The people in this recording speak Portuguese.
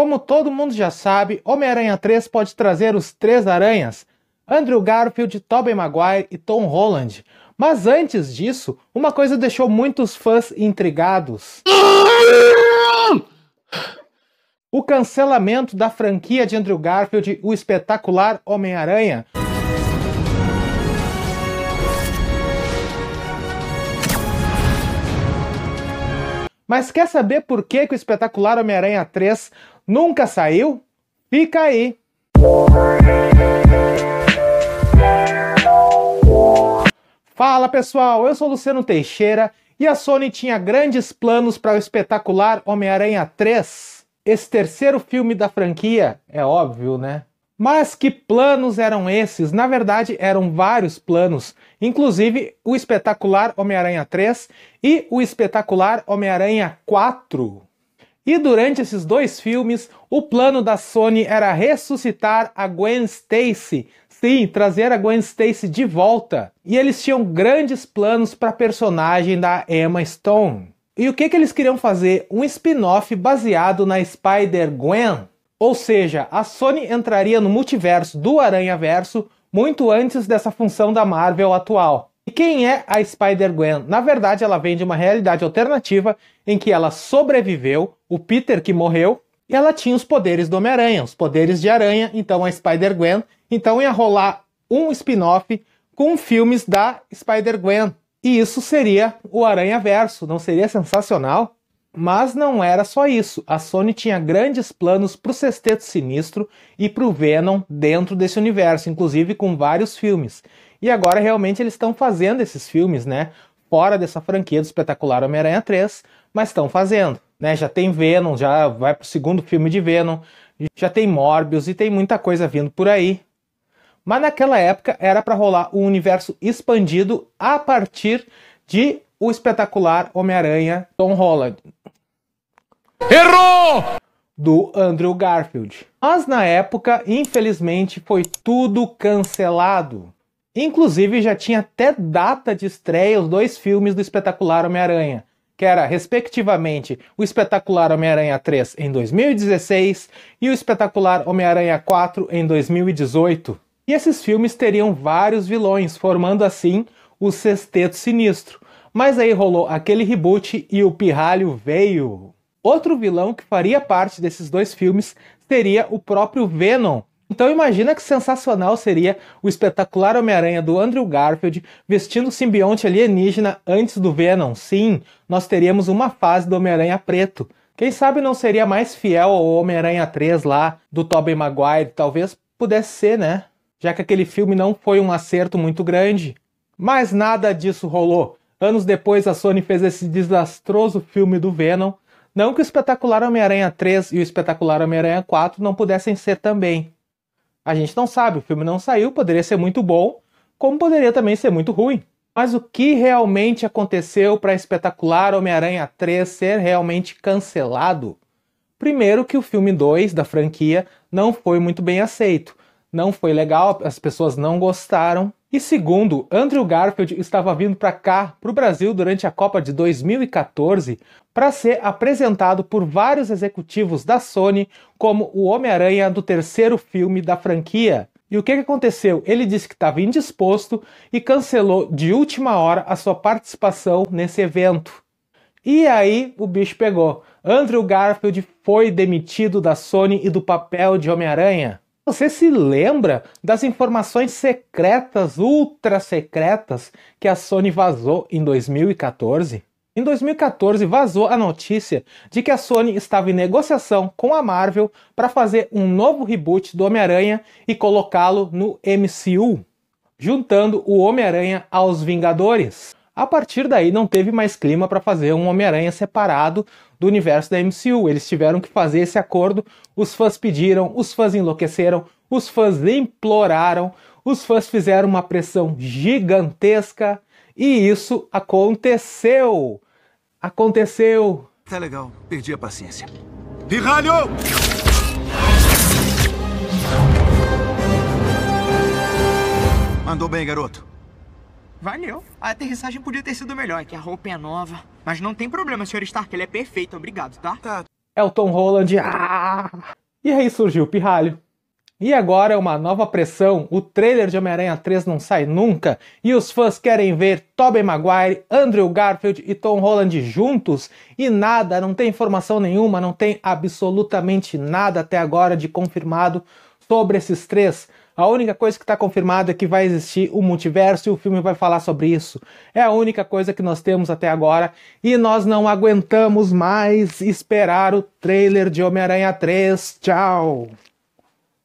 Como todo mundo já sabe, Homem-Aranha 3 pode trazer os três aranhas, Andrew Garfield, Tobey Maguire e Tom Holland. Mas antes disso, uma coisa deixou muitos fãs intrigados. O cancelamento da franquia de Andrew Garfield, o espetacular Homem-Aranha. Mas quer saber por que, que o espetacular Homem-Aranha 3 Nunca saiu? Fica aí! Fala pessoal, eu sou Luciano Teixeira e a Sony tinha grandes planos para o espetacular Homem-Aranha 3. Esse terceiro filme da franquia, é óbvio, né? Mas que planos eram esses? Na verdade, eram vários planos, inclusive o espetacular Homem-Aranha 3 e o espetacular Homem-Aranha 4. E durante esses dois filmes, o plano da Sony era ressuscitar a Gwen Stacy. Sim, trazer a Gwen Stacy de volta. E eles tinham grandes planos para a personagem da Emma Stone. E o que, que eles queriam fazer? Um spin-off baseado na Spider-Gwen. Ou seja, a Sony entraria no multiverso do Aranha-Verso muito antes dessa função da Marvel atual. E quem é a Spider-Gwen? Na verdade, ela vem de uma realidade alternativa em que ela sobreviveu, o Peter que morreu, e ela tinha os poderes do Homem-Aranha, os poderes de aranha, então a Spider-Gwen. Então ia rolar um spin-off com filmes da Spider-Gwen. E isso seria o Aranha Verso, não seria sensacional? Mas não era só isso. A Sony tinha grandes planos para o Sexteto Sinistro e para o Venom dentro desse universo, inclusive com vários filmes. E agora realmente eles estão fazendo esses filmes, né? Fora dessa franquia do espetacular Homem-Aranha 3, mas estão fazendo. Né? Já tem Venom, já vai para o segundo filme de Venom, já tem Morbius e tem muita coisa vindo por aí. Mas naquela época era para rolar um universo expandido a partir de o espetacular Homem-Aranha Tom Holland. Errou! Do Andrew Garfield. Mas na época, infelizmente, foi tudo cancelado. Inclusive, já tinha até data de estreia os dois filmes do espetacular Homem-Aranha, que era, respectivamente, o espetacular Homem-Aranha 3 em 2016 e o espetacular Homem-Aranha 4 em 2018. E esses filmes teriam vários vilões, formando assim o Sexteto Sinistro. Mas aí rolou aquele reboot e o pirralho veio. Outro vilão que faria parte desses dois filmes seria o próprio Venom. Então imagina que sensacional seria o espetacular Homem-Aranha do Andrew Garfield vestindo o simbionte alienígena antes do Venom. Sim, nós teríamos uma fase do Homem-Aranha preto. Quem sabe não seria mais fiel ao Homem-Aranha 3 lá, do Tobey Maguire, talvez pudesse ser, né? Já que aquele filme não foi um acerto muito grande. Mas nada disso rolou. Anos depois a Sony fez esse desastroso filme do Venom, não que o Espetacular Homem-Aranha 3 e o Espetacular Homem-Aranha 4 não pudessem ser também. A gente não sabe, o filme não saiu, poderia ser muito bom, como poderia também ser muito ruim. Mas o que realmente aconteceu para Espetacular Homem-Aranha 3 ser realmente cancelado? Primeiro que o filme 2 da franquia não foi muito bem aceito. Não foi legal, as pessoas não gostaram. E segundo, Andrew Garfield estava vindo para cá, para o Brasil, durante a Copa de 2014, para ser apresentado por vários executivos da Sony como o Homem-Aranha do terceiro filme da franquia. E o que, aconteceu? Ele disse que estava indisposto e cancelou de última hora a sua participação nesse evento. E aí o bicho pegou. Andrew Garfield foi demitido da Sony e do papel de Homem-Aranha. Você se lembra das informações secretas, ultra secretas, que a Sony vazou em 2014? Em 2014 vazou a notícia de que a Sony estava em negociação com a Marvel para fazer um novo reboot do Homem-Aranha e colocá-lo no MCU, juntando o Homem-Aranha aos Vingadores. A partir daí não teve mais clima para fazer um Homem-Aranha separado do universo da MCU. Eles tiveram que fazer esse acordo, os fãs pediram, os fãs enlouqueceram, os fãs imploraram, os fãs fizeram uma pressão gigantesca e isso aconteceu. Aconteceu. Tá legal, perdi a paciência. Pirralho! Mandou bem, garoto. Valeu. A aterrissagem podia ter sido melhor, que a roupa é nova. Mas não tem problema, Sr. Stark, ele é perfeito, obrigado, tá? Tá. Elton é Holland. Ah! E aí surgiu o pirralho. E agora é uma nova pressão, o trailer de Homem-Aranha 3 não sai nunca, e os fãs querem ver Tobey Maguire, Andrew Garfield e Tom Holland juntos, e nada, não tem informação nenhuma, não tem absolutamente nada até agora de confirmado sobre esses três. A única coisa que está confirmada é que vai existir o um multiverso e o filme vai falar sobre isso. É a única coisa que nós temos até agora e nós não aguentamos mais esperar o trailer de Homem-Aranha 3. Tchau!